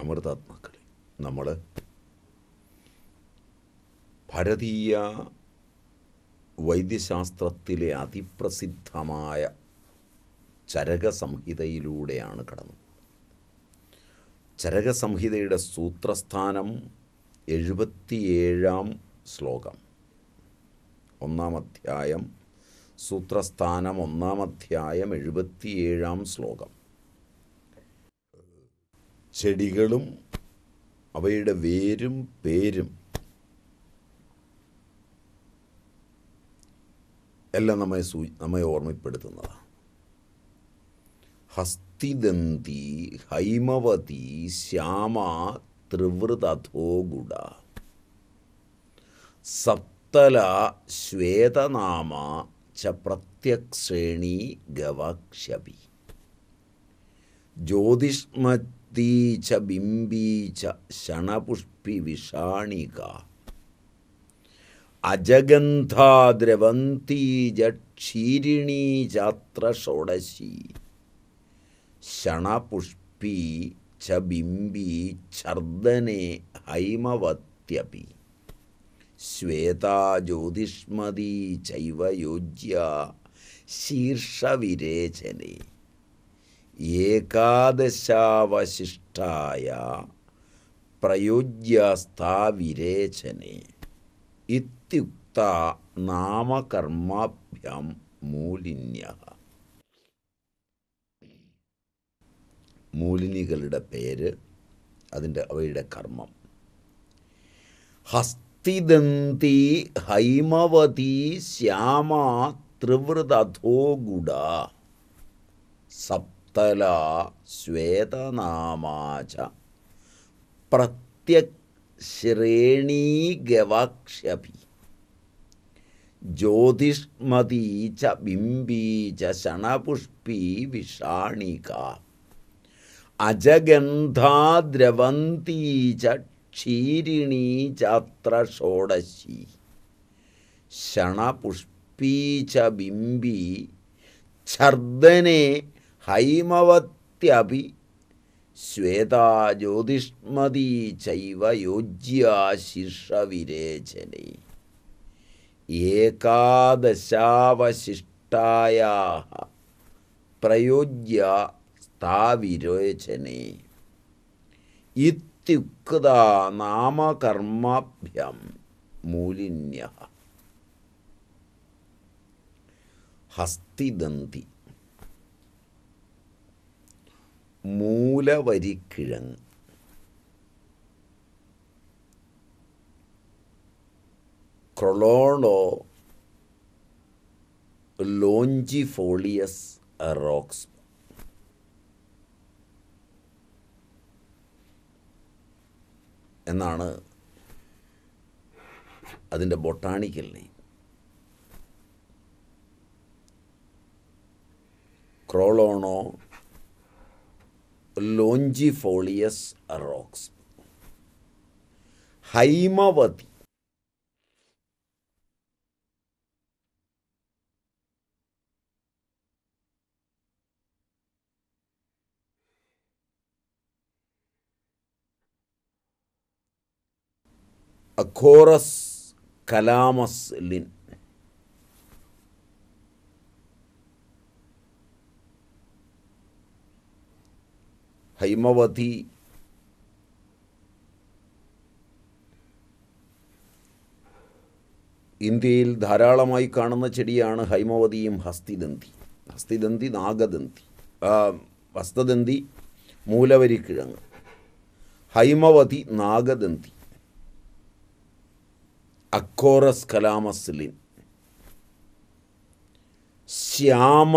അമൃതാത്മാക്കളെ നമ്മൾ ഭാരതീയ വൈദ്യശാസ്ത്രത്തിലെ അതിപ്രസിദ്ധമായ ചരകസംഹിതയിലൂടെയാണ് കടന്നു ചരകസംഹിതയുടെ സൂത്രസ്ഥാനം എഴുപത്തിയേഴാം ശ്ലോകം ഒന്നാം അധ്യായം സൂത്രസ്ഥാനം ഒന്നാം അധ്യായം എഴുപത്തിയേഴാം ശ്ലോകം ചെടികളും അവയുടെ വേരും പേരും എല്ലാം നമ്മെ സൂ നമ്മെ ഓർമ്മപ്പെടുത്തുന്നതാണ് ഹസ്തിദന്തി ഹൈമവതി ശ്യാമ ത്രിവൃതഥോ ഗുഡ സപ്തല ശ്വേതനാമ ച പ്രത്യക്ഷേണി ഗവക്ഷപി ജ്യോതിഷ്മ ഉത്തീച്ച ബിംബീച്ച ക്ഷണപുഷ്പി വിഷാണിക അജഗന്ധാദ്രവന്തീജ ക്ഷീരിണീ ചാത്ര ഷോഡശി ക്ഷണപുഷ്പി ച ബിംബി ഛർദ്ദനെ ഹൈമവത്യപി ശ്വേതാ ജ്യോതിഷ്മതി ചൈവ യോജ്യ ശീർഷവിരേചനേ ഏകാദശാവശിഷ്ടായ പ്രയോജ്യാസ്ഥാവിരേചനെ ഇത്യുക്ത നാമകർമാഭ്യം മൂലിന്യ മൂലിനികളുടെ പേര് അതിൻ്റെ അവയുടെ കർമ്മം ഹസ്തിദന്തി ഹൈമവതി ശ്യാമ ത്രിവൃതധോ ഗുഡ സപ്ത उत्तला श्वेतनामा च प्रत्यक्श्रेणीगवाक्षभि ज्योतिष्मती च बिंबी च विषाणिका अजगंधा द्रवंती च क्षीरिणी चात्र षोडशी शणपुष्पी च बिंबी छर्दने ഹൈമവത്യപി ശ്വേതാ ജ്യോതിഷ്മതീ ചൈവ യോജ്യാ ശിഷവിരേചനെ ഏകാദശാവശിഷ്ടായ പ്രയോജ്യ സ്ഥാവിരേചനെ ഇത്യുക്ത നാമകർമാഭ്യം മൂലിന്യ ഹസ്തിദന്തി മൂലവരിക്കിഴങ്ങ് ക്രൊളോണോ ലോഞ്ചിഫോളിയസ് റോക്സ് എന്നാണ് അതിൻ്റെ ബൊട്ടാണിക്കൽ നെയിം ക്രോളോണോ ലോഞ്ചിഫോളിയസ് റോക്സ് ഹൈമവതി അഖോറസ് കലാമസ് ലിൻ ഹൈമവതി ഇന്ത്യയിൽ ധാരാളമായി കാണുന്ന ചെടിയാണ് ഹൈമവതിയും ഹസ്തിദന്തി ഹസ്തിദന്തി നാഗദന്തി ഹസ്തദന്തി മൂലവരിക്കിഴങ്ങ് ഹൈമവതി നാഗദന്തി അക്കോറസ് കലാമസ്ലിൻ ശ്യാമ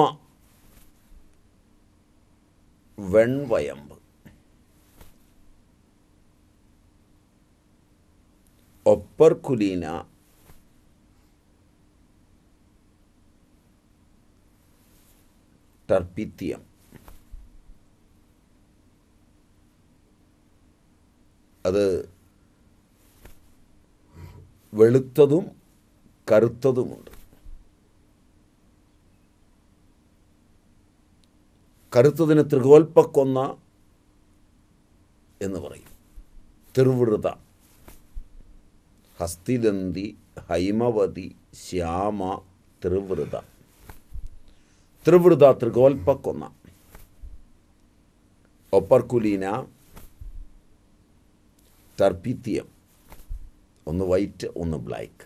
വെൺവയമ്പ് ഒപ്പർകുലീന ടർപ്പിത്യം അത് വെളുത്തതും കറുത്തതുമുണ്ട് കറുത്തതിന് തൃകോൽപ്പക്കൊന്ന എന്ന് പറയും തിർവൃത ഹസ്തിദന്തി ഹൈമവതി ശ്യാമ തൃവൃത തൃവൃത തൃകോൽപ്പക്കൊന്ന ഒപ്പർക്കുലീന തർപ്പിത്യം ഒന്ന് വൈറ്റ് ഒന്ന് ബ്ലാക്ക്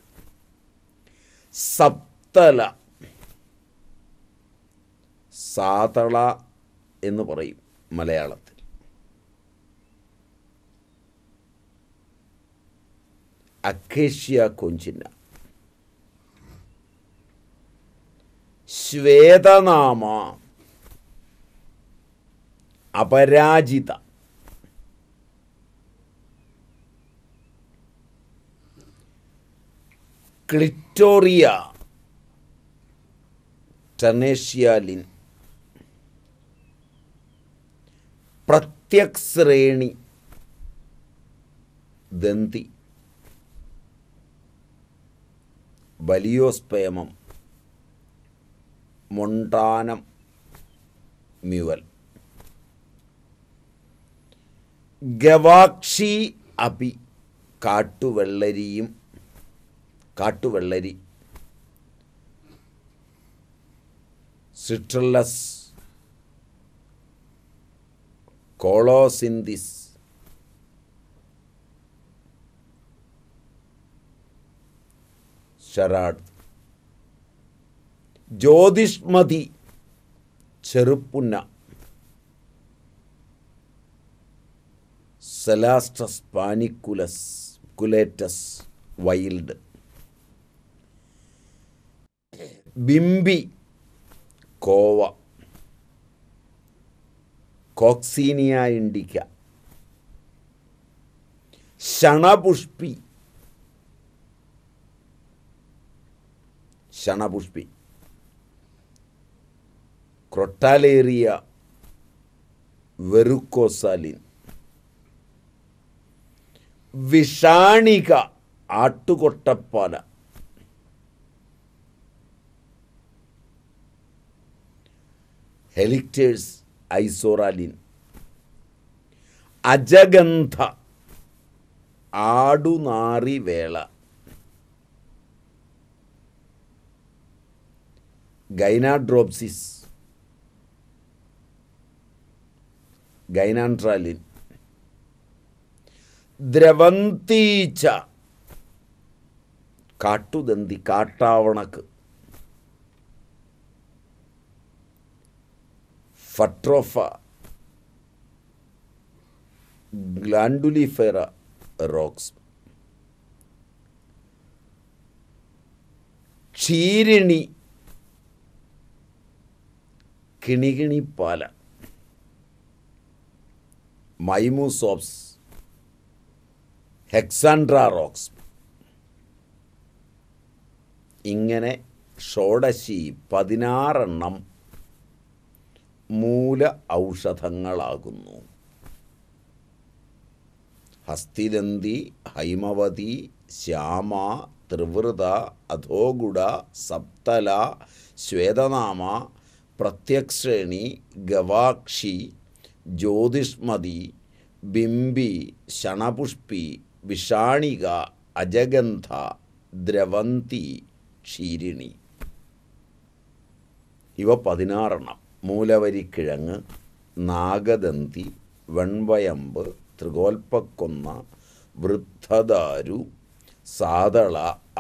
സപ്തല സാതള എന്ന് പറയും മലയാളം അക്കേഷ്യ കൊഞ്ചിന ശ്വേതനാമ അപരാജിത ക്ലിറ്റോറിയ ടനേഷ്യാലിൻ പ്രത്യക് ശ്രേണി ദന്തി ബലിയോസ്പേമം മൊണ്ടാനം മ്യുവൽ ഗവാക്ഷി അപി കാട്ടുവെള്ളരിയും കാട്ടുവെള്ളരി സിട്രല്ലസ് കോളോസിന്തിസ് ഷെറാഡ് ജ്യോതിഷ്മതി ചെറുപ്പുന്ന സെലാസ്റ്റസ് പാനിക്കുലസ് കുലേറ്റസ് വൈൽഡ് ബിംബി കോവ കോക്സീനിയ ഇണ്ടിക്ക ശണപുഷ്പി ശണപുഷ്പി ക്രൊട്ടാലേറിയ വെറുക്കോസാലിൻ വിഷാണിക ആട്ടുകൊട്ടപ്പാല ഹെലിക്റ്റേഴ്സ് ഐസോറാലിൻ അജഗന്ധ ആടുനാറി വേള கைனாட்ரோப்சிஸ் ഗൈനാൻട്രാലിൻ ദ്രവന്തീച്ച കാട്ടുദന്തി കാട്ടാവണക്ക് ഫട്രോഫ ഗ്ലാൻഡുലിഫെറ റോക്സ് ക്ഷീരിണി കിണികിണി പാല മൈമൂസോപ്സ് ഹെക്സാൻഡ്ര റോക്സ് ഇങ്ങനെ ഷോഡശി പതിനാറെണ്ണം മൂല ഔഷധങ്ങളാകുന്നു ഹസ്തിദന്തി ഹൈമവതി ശ്യാമ ത്രിവൃത അധോഗുട സപ്തല ശ്വേതനാമ പ്രത്യക്ഷേണി ഗവാക്ഷി ജ്യോതിഷ്മതി ബിംബി ശണപുഷ്പി വിഷാണിക അജഗന്ധ ദ്രവന്തി ക്ഷീരിണി ഇവ പതിനാറെണ്ണം മൂലവരിക്കിഴങ്ങ് നാഗദന്തി വെൺവയമ്പ് തൃകോൽപ്പക്കൊന്ന വൃദ്ധദാരു സാതള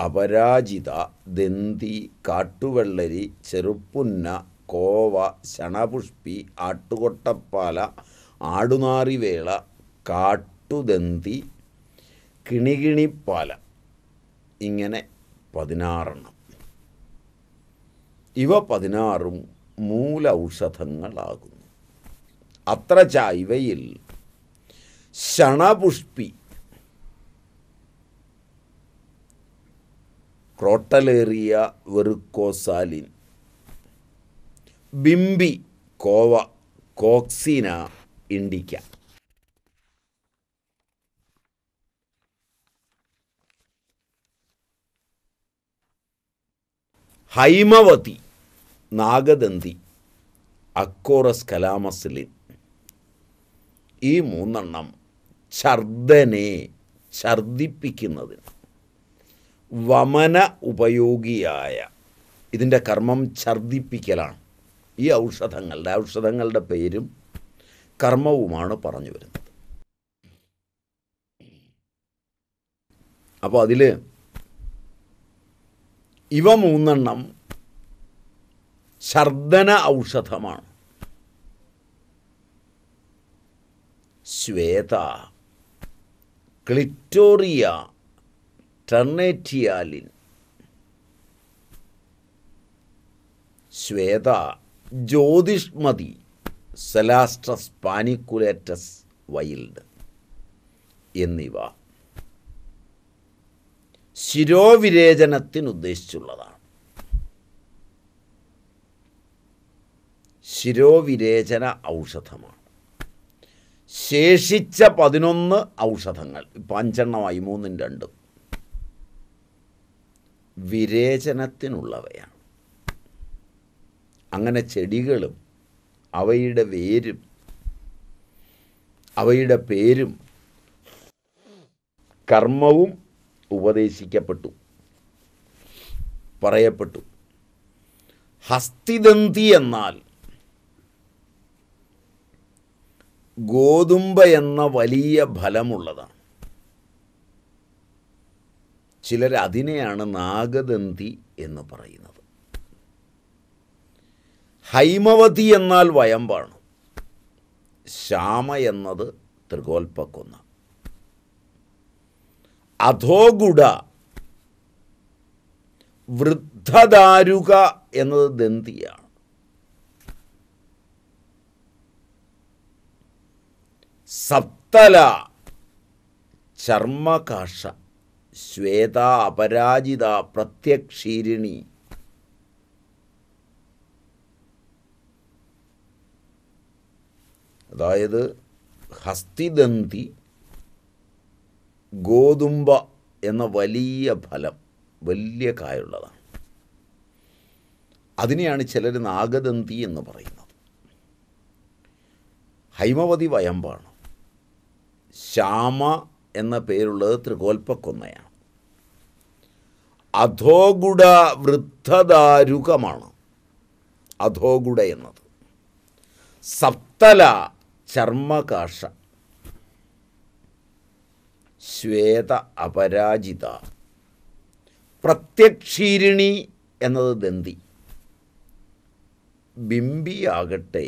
അപരാജിത ദന്തി കാട്ടുവെള്ളരി ചെറുപ്പുന്ന കോവ ശണപുഷ്പി ആട്ടുകൊട്ടപ്പാല ആടുനാറിവേള കാട്ടുദന്തി കിണികിണിപ്പാല ഇങ്ങനെ പതിനാറെണ്ണം ഇവ പതിനാറും മൂല ഔഷധങ്ങളാകുന്നു അത്ര ചൈവയിൽ ശണപുഷ്പി ക്രോട്ടലേറിയ വെറുക്കോസാലിൻ ബിംബി കോവ കോക്സീന ഇൻഡിക്ക ഹൈമവതി നാഗദന്തി അക്കോറസ് കലാമസ്ലിൻ ഈ മൂന്നെണ്ണം ഛർദനെ ഛർദിപ്പിക്കുന്നതിന് വമന ഉപയോഗിയായ ഇതിൻ്റെ കർമ്മം ഛർദിപ്പിക്കലാണ് ഈ ഔഷധങ്ങളുടെ ഔഷധങ്ങളുടെ പേരും കർമ്മവുമാണ് പറഞ്ഞു വരുന്നത് അപ്പോൾ അതിൽ ഇവ മൂന്നെണ്ണം ശർദന ഔഷധമാണ് ശ്വേത ക്ലിറ്റോറിയ ടെർണേറ്റിയാലിൻ ശ്വേത ജ്യോതിഷ്മതി സെലാസ്ട്രസ് പാനിക്കുലേറ്റസ് വൈൽഡ് എന്നിവ ശിരോവിരേചനത്തിനുദ്ദേശിച്ചുള്ളതാണ് ശിരോവിരേചന ഔഷധമാണ് ശേഷിച്ച പതിനൊന്ന് ഔഷധങ്ങൾ ഇപ്പം അഞ്ചെണ്ണമായി മൂന്നും രണ്ടും വിരേചനത്തിനുള്ളവയാണ് അങ്ങനെ ചെടികളും അവയുടെ വേരും അവയുടെ പേരും കർമ്മവും ഉപദേശിക്കപ്പെട്ടു പറയപ്പെട്ടു ഹസ്തിദന്തി എന്നാൽ ഗോതുമ്പ എന്ന വലിയ ഫലമുള്ളതാണ് ചിലർ അതിനെയാണ് നാഗദന്തി എന്ന് പറയുന്നത് ഹൈമവതി എന്നാൽ വയമ്പാണ് ശ്യാമ എന്നത് തൃകോൽപ്പക്കുന്ന അധോഗുഡ വൃദ്ധദാരുക എന്നത് ദന്തിയാണ് സപ്തല ചർമ്മകാഷ ശ്വേത അപരാജിത പ്രത്യക്ഷീരിണി അതായത് ഹസ്തിദന്തി ഗോതുമ്പ എന്ന വലിയ ഫലം വലിയ കായുള്ളതാണ് അതിനെയാണ് ചിലർ നാഗദന്തി എന്ന് പറയുന്നത് ഹൈമവതി വയമ്പാണ് ശ്യാമ എന്ന പേരുള്ളത് ത്രികോൽപ്പക്കൊന്നയാണ് അധോഗുഡ വൃദ്ധദാരുകമാണ് അധോഗുഡ എന്നത് സപ്തല ചർമ്മകാഷ ശ്വേത അപരാജിത പ്രത്യക്ഷീരിണി എന്നത് ദന്തി ബിംബിയാകട്ടെ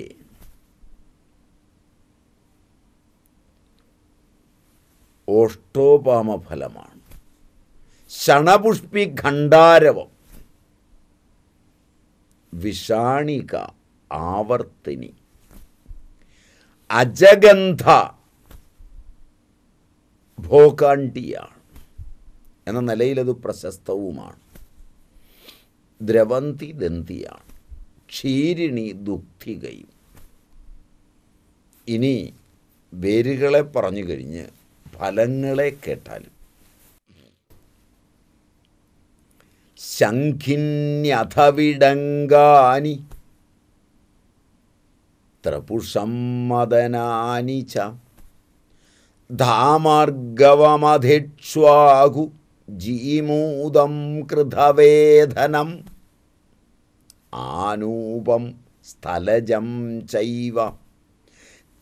ഓഷ്ടോപാമഫലമാണ് ശണപുഷ്പി ഖണ്ഡാരവം വിഷാണിക ആവർത്തിനി അജഗന്ധ ഭോകാണ്ടിയാണ് എന്ന നിലയിലത് പ്രശസ്തവുമാണ് ദ്രവന്തി ദന്തിയാണ് ക്ഷീരിണി ദുഃഖികയും ഇനി വേരുകളെ പറഞ്ഞു കഴിഞ്ഞ് ഫലങ്ങളെ കേട്ടാലും ശംഖിന്യഥവിടങ്കാനി त्रपुषम्मदनानि च धामार्गवमधिक्ष्वागु जीमूदं कृधवेधनम् आनूपं स्थलजं चैव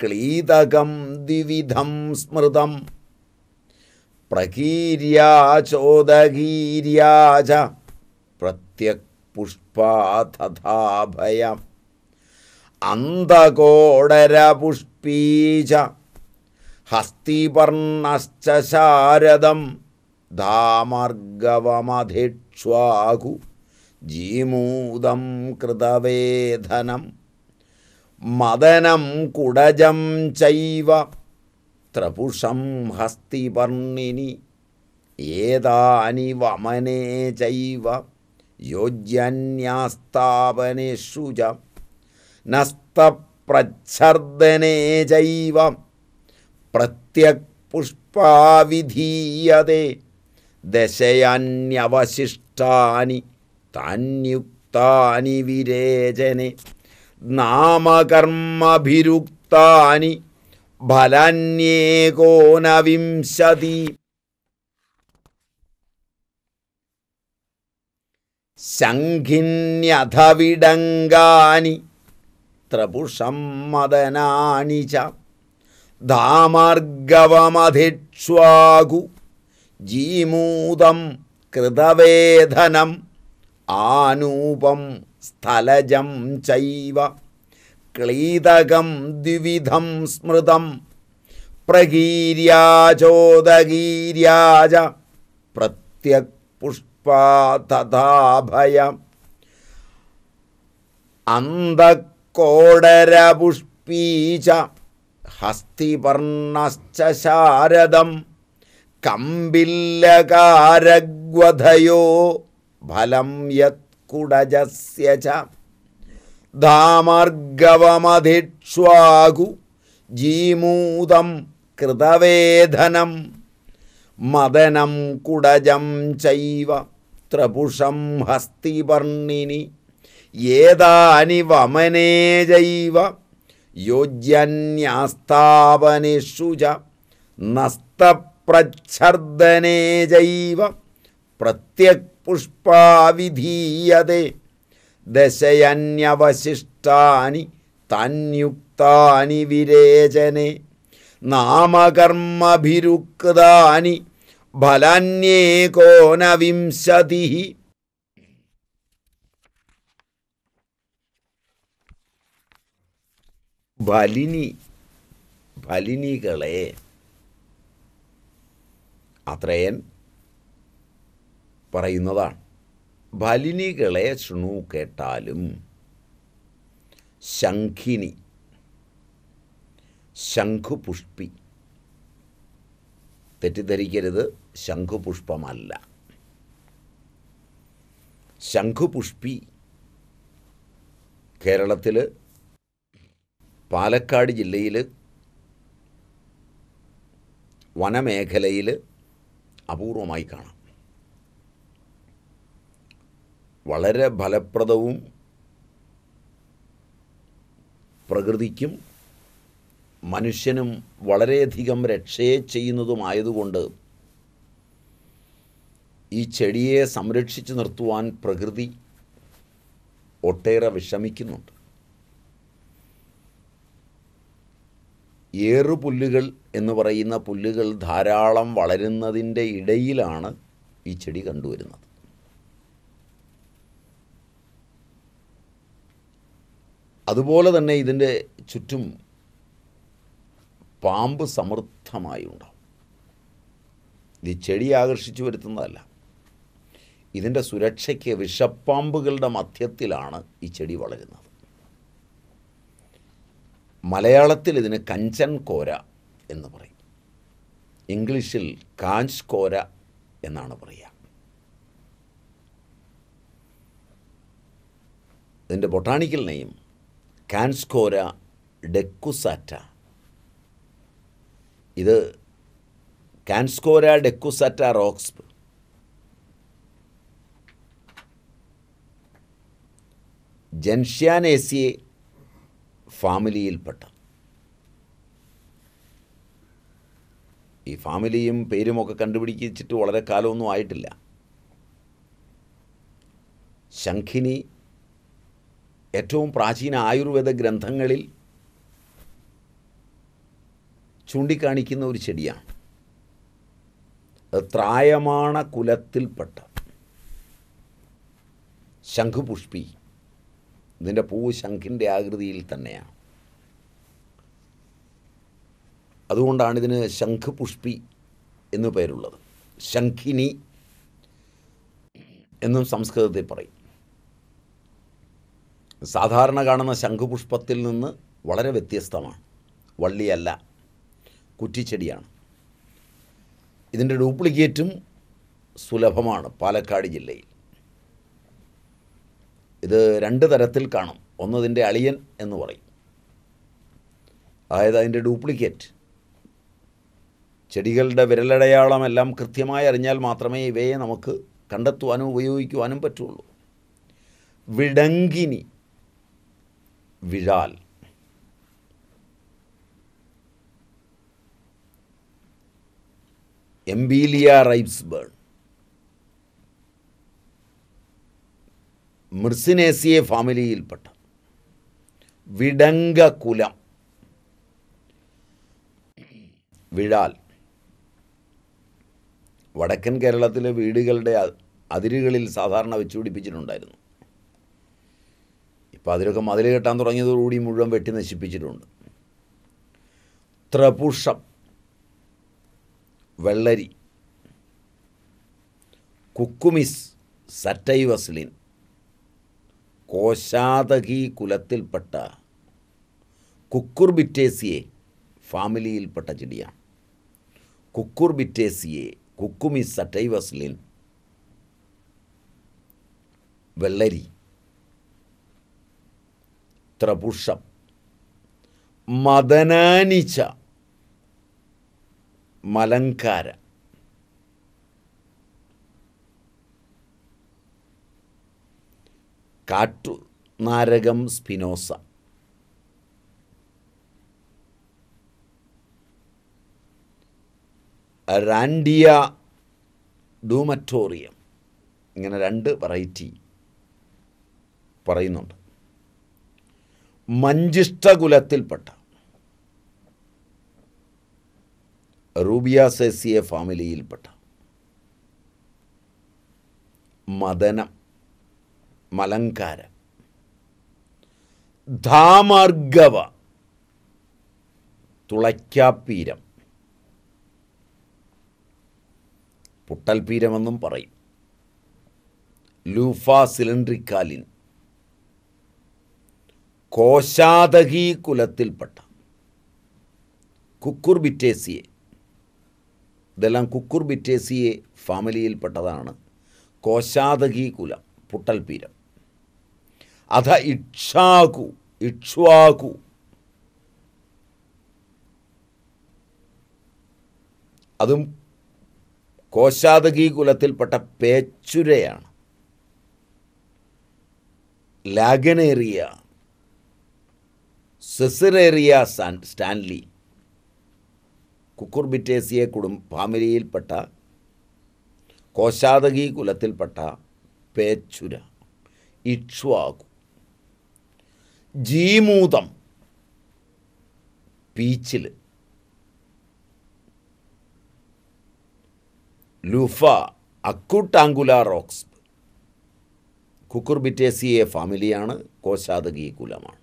क्लीतकं द्विविधं स्मृतं प्रकीर्या चोदगीर्या च प्रत्यक्पुष्पा तथा भयम् അന്തകോടരപുഷ്പീച ഹസ്തിപർണശ്ച ശാരദം ധാമർഗവമധിക്ഷ്വാകു ജീമൂതം കൃതവേധനം മദനം കുടജം ചൈവ ത്രപുഷം ഹസ്തിപർണിനി ഏതാനി വമനേ ചൈവ യോജ്യന്യാസ്ഥാപനേഷു ച നസ്തപ്രച്ഛർദനേ ജൈവം പ്രത്യക് പുഷ്പാവിധീയതേ ദശയന്യവശിഷ്ടാനി താന്യുക്താനി വിരേചനെ നാമകർമ്മഭിരുക്താനി ഫലന്യേകോനവിംശതി ശംഖിന്യഥവിടങ്കാനി ത്രപുഷം മദനാണി ച ധാമാർഗവമധിക്ഷ്വാകു ജീമൂതം കൃതവേധനം ആനൂപം സ്ഥലജം ചൈവ ക്ലീതകം ദ്വിവിധം സ്മൃതം പ്രകീര്യാചോദഗീര്യാച പ്രത്യക് പുഷ്പാതഥാഭയ അന്തക് कोडरपुष्पी च हस्तिपर्णश्च फलं यत्कुडजस्य च धामर्गवमधिक्ष्वागुजीमूतं कृतवेधनं मदनं कुडजं चैव त्रपुषं हस्तिपर्णिनि ഏതാനി വമനേ ജൈവ യോജ്യന്യാസ്ഥാപനിഷു നസ്തപ്രച്ഛർദ്ദനേ ജൈവ പ്രത്യക് പുഷ്പാവിധീയതേ ദശയന്യവശിഷ്ടാനി തന്യുക്താനി വിരേചനെ നാമകർമ്മഭിരുക്താനി ഫലാന്യേകോനവിംശതി ബലിനി ബലിനികളെ അത്രയൻ പറയുന്നതാണ് ബലിനികളെ ശൃണു കേട്ടാലും ശംഖിനി ശംഖുപുഷ്പി തെറ്റിദ്ധരിക്കരുത് ശംഖുപുഷ്പമല്ല ശംഖുപുഷ്പി കേരളത്തിൽ പാലക്കാട് ജില്ലയിൽ വനമേഖലയിൽ അപൂർവമായി കാണാം വളരെ ഫലപ്രദവും പ്രകൃതിക്കും മനുഷ്യനും വളരെയധികം രക്ഷയെ ചെയ്യുന്നതുമായതുകൊണ്ട് ഈ ചെടിയെ സംരക്ഷിച്ചു നിർത്തുവാൻ പ്രകൃതി ഒട്ടേറെ വിഷമിക്കുന്നുണ്ട് ഏറുപുല്ലുകൾ എന്ന് പറയുന്ന പുല്ലുകൾ ധാരാളം വളരുന്നതിൻ്റെ ഇടയിലാണ് ഈ ചെടി കണ്ടുവരുന്നത് അതുപോലെ തന്നെ ഇതിൻ്റെ ചുറ്റും പാമ്പ് സമൃദ്ധമായി ഉണ്ടാവും ഇത് ചെടി ആകർഷിച്ചു വരുത്തുന്നതല്ല ഇതിൻ്റെ സുരക്ഷയ്ക്ക് വിഷപ്പാമ്പുകളുടെ മധ്യത്തിലാണ് ഈ ചെടി വളരുന്നത് മലയാളത്തിൽ ഇതിന് കഞ്ചൻ കോര എന്ന് പറയും ഇംഗ്ലീഷിൽ കാഞ്ച് കോര എന്നാണ് പറയുക ഇതിൻ്റെ ബൊട്ടാണിക്കൽ നെയിം കാൻസ്കോര ഡെക്കുസാറ്റ ഇത് കാൻസ്കോര ഡെക്കുസാറ്റ റോക്സ് ജൻഷ്യാനേസിയെ ഫാമിലിയിൽപ്പെട്ട ഈ ഫാമിലിയും പേരുമൊക്കെ കണ്ടുപിടിച്ചിട്ട് വളരെ കാലമൊന്നും ആയിട്ടില്ല ശംഖിനി ഏറ്റവും പ്രാചീന ആയുർവേദ ഗ്രന്ഥങ്ങളിൽ ചൂണ്ടിക്കാണിക്കുന്ന ഒരു ചെടിയാണ് ത്രായമാണ കുലത്തിൽപ്പെട്ട ശംഖുപുഷ്പി ഇതിൻ്റെ പൂവ് ശംഖിൻ്റെ ആകൃതിയിൽ തന്നെയാണ് അതുകൊണ്ടാണ് ഇതിന് ശംഖ് പുഷ്പി എന്ന് പേരുള്ളത് ശംഖിനി എന്നും സംസ്കൃതത്തിൽ പറയും സാധാരണ കാണുന്ന ശംഖുപുഷ്പത്തിൽ നിന്ന് വളരെ വ്യത്യസ്തമാണ് വള്ളിയല്ല കുറ്റിച്ചെടിയാണ് ഇതിൻ്റെ ഡ്യൂപ്ലിക്കേറ്റും സുലഭമാണ് പാലക്കാട് ജില്ലയിൽ ഇത് രണ്ട് തരത്തിൽ കാണും ഒന്ന് അളിയൻ എന്ന് പറയും അതായത് അതിൻ്റെ ഡ്യൂപ്ലിക്കേറ്റ് ചെടികളുടെ വിരലടയാളം എല്ലാം കൃത്യമായി അറിഞ്ഞാൽ മാത്രമേ ഇവയെ നമുക്ക് കണ്ടെത്തുവാനും ഉപയോഗിക്കുവാനും പറ്റുള്ളൂ വിടങ്കിനി വിഴാൽ എംബീലിയ റൈബ്സ് മിർസിനേസിയെ ഫാമിലിയിൽപ്പെട്ട വിടങ്ക കുലം വിഴാൽ വടക്കൻ കേരളത്തിലെ വീടുകളുടെ അതിരുകളിൽ സാധാരണ വെച്ചുപിടിപ്പിച്ചിട്ടുണ്ടായിരുന്നു ഇപ്പോൾ അതിലൊക്കെ മതിൽ കെട്ടാൻ തുടങ്ങിയതോടുകൂടി മുഴുവൻ വെട്ടി നശിപ്പിച്ചിട്ടുണ്ട് ത്രപുഷം വെള്ളരി കുക്കുമിസ് സറ്റൈവസ്ലിൻ കോശാതകി കുലത്തിൽപ്പെട്ട കുക്കുർബിറ്റേസിയെ ഫാമിലിയിൽപ്പെട്ട ചെടിയാണ് കുക്കുർബിറ്റേസിയെ കുക്കുമി സട്ടൈവസ്ലിൻ വെള്ളരി ത്രപുഷം മദനാനിച്ച മലങ്കാര കാട്ടു നാരകം സ്പിനോസ റാൻഡിയ ഡൂമറ്റോറിയം ഇങ്ങനെ രണ്ട് വെറൈറ്റി പറയുന്നുണ്ട് മഞ്ചിഷ്ടകുലത്തിൽപ്പെട്ട റൂബിയാസേസിയ ഫാമിലിയിൽപ്പെട്ട മദനം മലങ്കാര ധാമാർഗവ തുളയ്ക്കാപ്പീരം പുട്ടൽപീരമെന്നും പറയും ലൂഫ സിലിണ്ട്രിക്കാലിൻ കോശാതകി കുലത്തിൽപ്പെട്ട കുക്കുർ ബിറ്റേസിയെ ഇതെല്ലാം കുക്കുർ ബിറ്റേസിയെ ഫാമിലിയിൽപ്പെട്ടതാണ് കോശാതകി കുലം പുട്ടൽപീരം അധ ഇക്ഷാകു ഇക്ഷ്വാകു അതും കോശാതകി കുലത്തിൽപ്പെട്ട പേച്ചുരയാണ് ലാഗനേറിയ സെസിറേറിയ സ്റ്റാൻലി കുക്കുർബിറ്റേസിയെ കുടും ഫാമിലിയിൽപ്പെട്ട കോശാതകി കുലത്തിൽപ്പെട്ട പേച്ചുര ഇക്ഷ്വാകു ജീമൂതം പീച്ചിൽ ലുഫ അക്യൂട്ടാങ്കുല റോക്സ് കുക്കുർബിറ്റേസിയെ ഫാമിലിയാണ് കോശാതകീ കുലമാണ്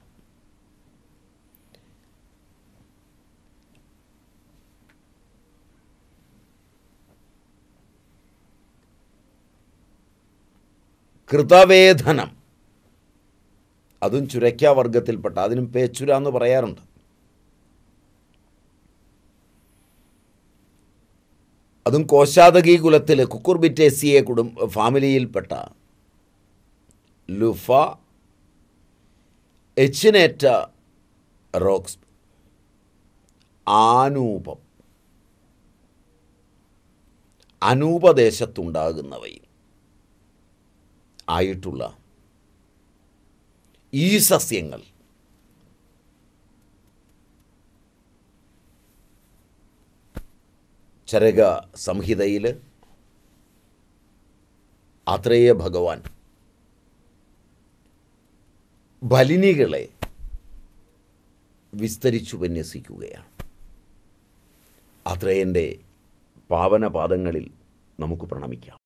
കൃതവേധനം അതും ചുരക്കാ വർഗത്തിൽപ്പെട്ട അതിനും പേച്ചുര എന്ന് പറയാറുണ്ട് അതും കോശാതകി കുലത്തിൽ കുക്കുർബിറ്റേസിയെ കുടും ഫാമിലിയിൽപ്പെട്ട ലുഫ എച്ചിനേറ്റ റോക്സ് ആനൂപം അനൂപദേശത്തുണ്ടാകുന്നവയും ആയിട്ടുള്ള ഈ സസ്യങ്ങൾ ചരക സംഹിതയിൽ അത്രേയ ഭഗവാൻ ബലിനികളെ വിസ്തരിച്ചു വിന്യസിക്കുകയാണ് ആത്രേയൻ്റെ പാവനപാദങ്ങളിൽ നമുക്ക് പ്രണമിക്കാം